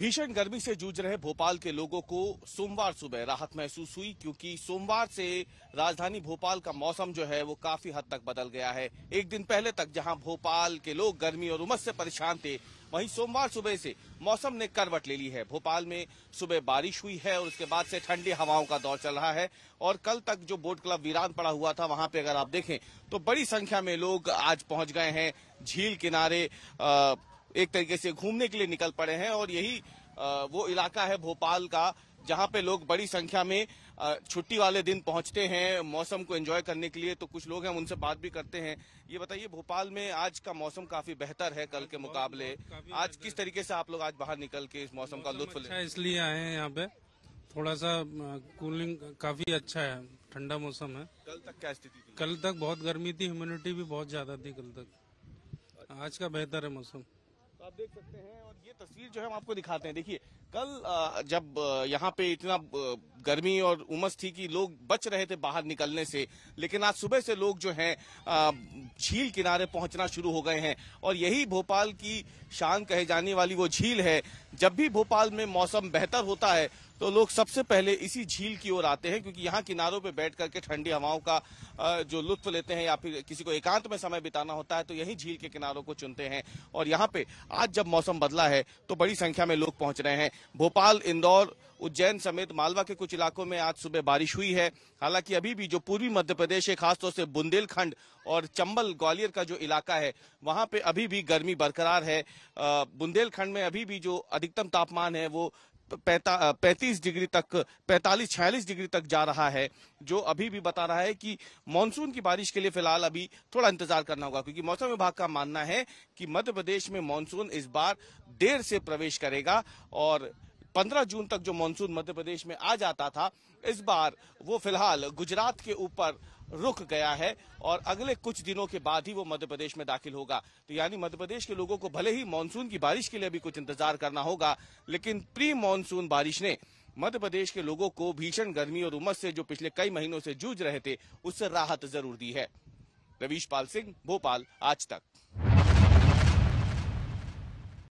भीषण गर्मी से जूझ रहे भोपाल के लोगों को सोमवार सुबह राहत महसूस हुई क्योंकि सोमवार से राजधानी भोपाल का मौसम जो है वो काफी हद तक बदल गया है एक दिन पहले तक जहां भोपाल के लोग गर्मी और उमस से परेशान थे वहीं सोमवार सुबह से मौसम ने करवट ले ली है भोपाल में सुबह बारिश हुई है और उसके बाद से ठंडी हवाओं का दौर चल रहा है और कल तक जो बोट क्लब वीरान पड़ा हुआ था वहां पे अगर आप देखें तो बड़ी संख्या में लोग आज पहुंच गए हैं झील किनारे आ, एक तरीके से घूमने के लिए निकल पड़े हैं और यही वो इलाका है भोपाल का जहां पे लोग बड़ी संख्या में छुट्टी वाले दिन पहुंचते हैं मौसम को एंजॉय करने के लिए तो कुछ लोग हैं उनसे बात भी करते हैं ये बताइए भोपाल में आज का मौसम काफी बेहतर है कल के मुकाबले आज किस तरीके से आप लोग आज बाहर निकल के इस मौसम का लुत्फ अच्छा ले इसलिए आए हैं यहाँ पे थोड़ा सा कूलिंग काफी अच्छा है ठंडा मौसम है कल तक क्या स्थिति थी कल तक बहुत गर्मी थी ह्यूमिडिटी भी बहुत ज्यादा थी कल तक आज का बेहतर है मौसम तो आप देख सकते हैं और ये तस्वीर जो है हम आपको दिखाते हैं देखिए कल जब यहाँ पे इतना गर्मी और उमस थी कि लोग बच रहे थे बाहर निकलने से लेकिन आज सुबह से लोग जो हैं झील किनारे पहुंचना शुरू हो गए हैं और यही भोपाल की शान कहे जाने वाली वो झील है जब भी भोपाल में मौसम बेहतर होता है तो लोग सबसे पहले इसी झील की ओर आते हैं क्योंकि यहाँ किनारों पर बैठ करके ठंडी हवाओं का जो लुत्फ लेते हैं या फिर किसी को एकांत में समय बिताना होता है तो यही झील के किनारों को चुनते हैं और यहाँ पे आज जब मौसम बदला है तो बड़ी संख्या में लोग पहुंच रहे हैं भोपाल इंदौर उज्जैन समेत मालवा के कुछ इलाकों में आज सुबह बारिश हुई है हालांकि अभी भी जो पूर्वी मध्य प्रदेश है खासतौर से बुंदेलखंड और चंबल ग्वालियर का जो इलाका है वहां पे अभी भी गर्मी बरकरार है बुंदेलखंड में अभी भी जो अधिकतम तापमान है वो पैंतीस डिग्री तक पैंतालीस छियालीस डिग्री तक जा रहा है जो अभी भी बता रहा है कि मानसून की बारिश के लिए फिलहाल अभी थोड़ा इंतजार करना होगा क्योंकि मौसम विभाग का मानना है कि मध्य प्रदेश में मानसून इस बार देर से प्रवेश करेगा और पंद्रह जून तक जो मानसून मध्य प्रदेश में आ जाता था इस बार वो फिलहाल गुजरात के ऊपर रुक गया है और अगले कुछ दिनों के बाद ही वो मध्य प्रदेश में दाखिल होगा तो यानी मध्य प्रदेश के लोगों को भले ही मानसून की बारिश के लिए भी कुछ इंतजार करना होगा लेकिन प्री मानसून बारिश ने मध्य प्रदेश के लोगों को भीषण गर्मी और उमस से जो पिछले कई महीनों से जूझ रहे थे उससे राहत जरूर दी है रवीश पाल सिंह भोपाल आज तक